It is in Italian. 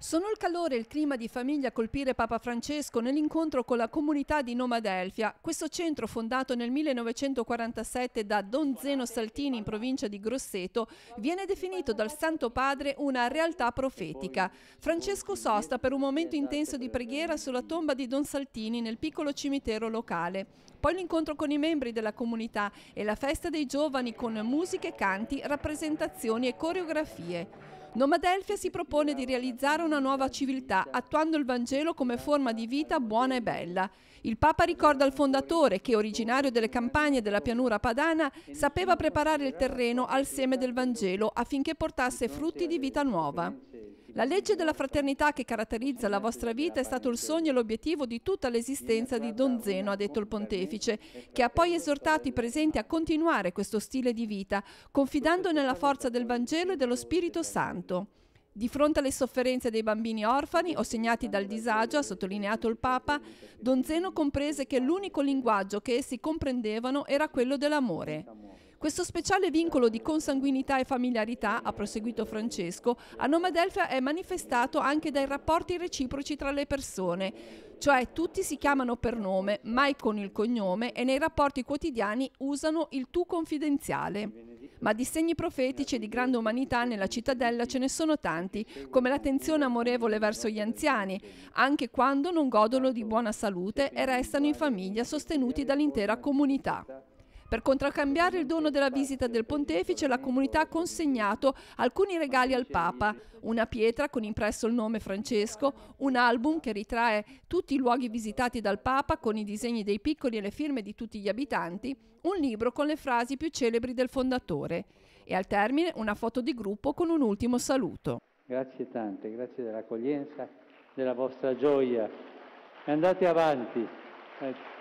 Sono il calore e il clima di famiglia a colpire Papa Francesco nell'incontro con la comunità di Nomadelfia, questo centro fondato nel 1947 da Don Zeno Saltini in provincia di Grosseto, viene definito dal Santo Padre una realtà profetica. Francesco sosta per un momento intenso di preghiera sulla tomba di Don Saltini nel piccolo cimitero locale. Poi l'incontro con i membri della comunità e la festa dei giovani con musiche, canti, rappresentazioni e coreografie. Nomadelfia si propone di realizzare una nuova civiltà, attuando il Vangelo come forma di vita buona e bella. Il Papa ricorda il fondatore che, originario delle campagne della pianura padana, sapeva preparare il terreno al seme del Vangelo affinché portasse frutti di vita nuova. La legge della fraternità che caratterizza la vostra vita è stato il sogno e l'obiettivo di tutta l'esistenza di Don Zeno, ha detto il pontefice, che ha poi esortato i presenti a continuare questo stile di vita, confidando nella forza del Vangelo e dello Spirito Santo. Di fronte alle sofferenze dei bambini orfani o segnati dal disagio, ha sottolineato il Papa, Don Zeno comprese che l'unico linguaggio che essi comprendevano era quello dell'amore. Questo speciale vincolo di consanguinità e familiarità, ha proseguito Francesco, a nome d'Elfa è manifestato anche dai rapporti reciproci tra le persone, cioè tutti si chiamano per nome, mai con il cognome e nei rapporti quotidiani usano il tu confidenziale. Ma di segni profetici e di grande umanità nella cittadella ce ne sono tanti, come l'attenzione amorevole verso gli anziani, anche quando non godono di buona salute e restano in famiglia sostenuti dall'intera comunità. Per contraccambiare il dono della visita del pontefice, la comunità ha consegnato alcuni regali al Papa, una pietra con impresso il nome Francesco, un album che ritrae tutti i luoghi visitati dal Papa con i disegni dei piccoli e le firme di tutti gli abitanti, un libro con le frasi più celebri del fondatore e al termine una foto di gruppo con un ultimo saluto. Grazie tante, grazie dell'accoglienza, della vostra gioia. Andate avanti. Ecco.